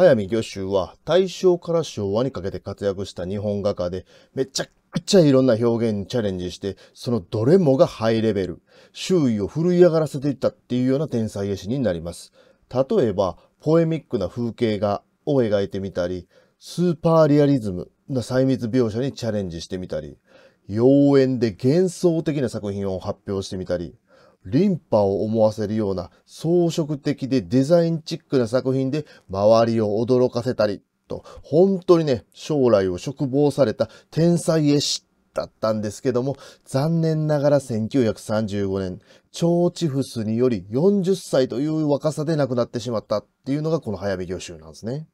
早見魚州は大正から昭和にかけて活躍した日本画家で、めちゃくちゃいろんな表現にチャレンジして、そのどれもがハイレベル、周囲を震い上がらせていったっていうような天才絵師になります。例えば、ポエミックな風景画を描いてみたり、スーパーリアリズムな細密描写にチャレンジしてみたり、妖艶で幻想的な作品を発表してみたり、リンパを思わせるような装飾的でデザインチックな作品で周りを驚かせたりと、本当にね、将来を嘱望された天才絵師だったんですけども、残念ながら1935年、超チフスにより40歳という若さで亡くなってしまったっていうのがこの早見教集なんですね。